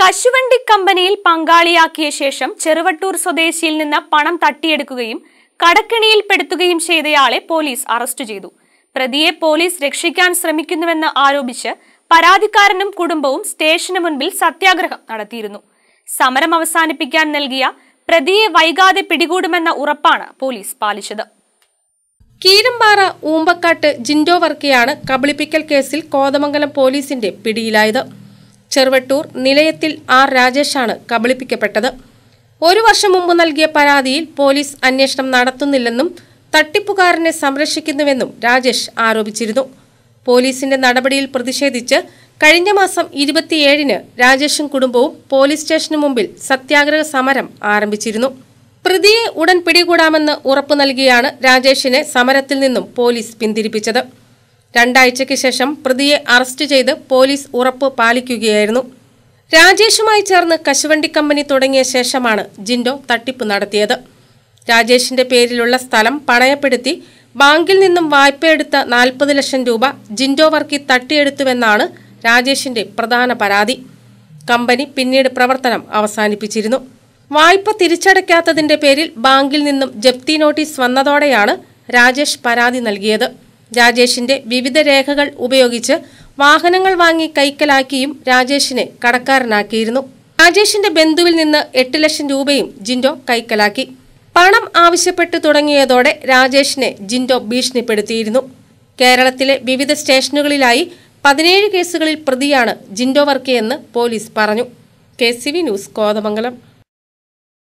കശുവണ്ടി കമ്പനിയിൽ പങ്കാളിയാക്കിയ ശേഷം ചെറുവട്ടൂർ സ്വദേശിയിൽ നിന്ന് പണം തട്ടിയെടുക്കുകയും കടക്കിണിയിൽപ്പെടുത്തുകയും ചെയ്തയാളെ പോലീസ് അറസ്റ്റ് ചെയ്തു പ്രതിയെ പോലീസ് രക്ഷിക്കാൻ ശ്രമിക്കുന്നുവെന്ന് ആരോപിച്ച് പരാതിക്കാരനും കുടുംബവും സ്റ്റേഷന് മുൻപിൽ സത്യാഗ്രഹം നടത്തിയിരുന്നു സമരം അവസാനിപ്പിക്കാൻ നൽകിയ പ്രതിയെ വൈകാതെ പിടികൂടുമെന്ന ഉറപ്പാണ് പോലീസ് പാലിച്ചത് കീരമ്പാറ ഊമ്പക്കാട്ട് ജിൻഡോ വർക്കിയാണ് കബളിപ്പിക്കൽ കേസിൽ കോതമംഗലം പോലീസിന്റെ പിടിയിലായത് ചെറുവട്ടൂർ നിലയത്തിൽ ആർ രാജേഷാണ് കബളിപ്പിക്കപ്പെട്ടത് ഒരു വർഷം മുമ്പ് നൽകിയ പരാതിയിൽ പോലീസ് അന്വേഷണം നടത്തുന്നില്ലെന്നും തട്ടിപ്പുകാരനെ സംരക്ഷിക്കുന്നുവെന്നും രാജേഷ് ആരോപിച്ചിരുന്നു പോലീസിന്റെ നടപടിയിൽ പ്രതിഷേധിച്ച് കഴിഞ്ഞ മാസം ഇരുപത്തിയേഴിന് രാജേഷും കുടുംബവും പോലീസ് സ്റ്റേഷനു മുമ്പിൽ സത്യാഗ്രഹ സമരം ആരംഭിച്ചിരുന്നു പ്രതിയെ ഉടൻ പിടികൂടാമെന്ന് ഉറപ്പു നൽകിയാണ് രാജേഷിനെ സമരത്തിൽ നിന്നും പോലീസ് പിന്തിരിപ്പിച്ചത് രണ്ടാഴ്ചയ്ക്ക് ശേഷം പ്രതിയെ അറസ്റ്റ് ചെയ്ത് പോലീസ് ഉറപ്പ് പാലിക്കുകയായിരുന്നു രാജേഷുമായി ചേർന്ന് കശുവണ്ടി കമ്പനി തുടങ്ങിയ ശേഷമാണ് ജിൻഡോ തട്ടിപ്പ് നടത്തിയത് രാജേഷിന്റെ പേരിലുള്ള സ്ഥലം പണയപ്പെടുത്തി ബാങ്കിൽ നിന്നും വായ്പയെടുത്ത നാൽപ്പത് ലക്ഷം രൂപ ജിൻഡോ വർക്കി തട്ടിയെടുത്തുവെന്നാണ് രാജേഷിന്റെ പ്രധാന പരാതി കമ്പനി പിന്നീട് പ്രവർത്തനം അവസാനിപ്പിച്ചിരുന്നു വായ്പ തിരിച്ചടയ്ക്കാത്തതിന്റെ പേരിൽ ബാങ്കിൽ നിന്നും ജപ്തി നോട്ടീസ് വന്നതോടെയാണ് രാജേഷ് പരാതി നൽകിയത് രാജേഷിന്റെ വിവിധ രേഖകൾ ഉപയോഗിച്ച് വാഹനങ്ങൾ വാങ്ങി കൈക്കലാക്കിയും രാജേഷിനെ കടക്കാരനാക്കിയിരുന്നു രാജേഷിന്റെ ബന്ധുവിൽ നിന്ന് എട്ട് ലക്ഷം രൂപയും ജിൻഡോ കൈക്കലാക്കി പണം ആവശ്യപ്പെട്ടു തുടങ്ങിയതോടെ രാജേഷിനെ ജിൻഡോ ഭീഷണിപ്പെടുത്തിയിരുന്നു കേരളത്തിലെ വിവിധ സ്റ്റേഷനുകളിലായി പതിനേഴ് കേസുകളിൽ പ്രതിയാണ് ജിൻഡോ വർക്കിയെന്ന് പോലീസ് പറഞ്ഞു കെ ന്യൂസ് കോതമംഗലം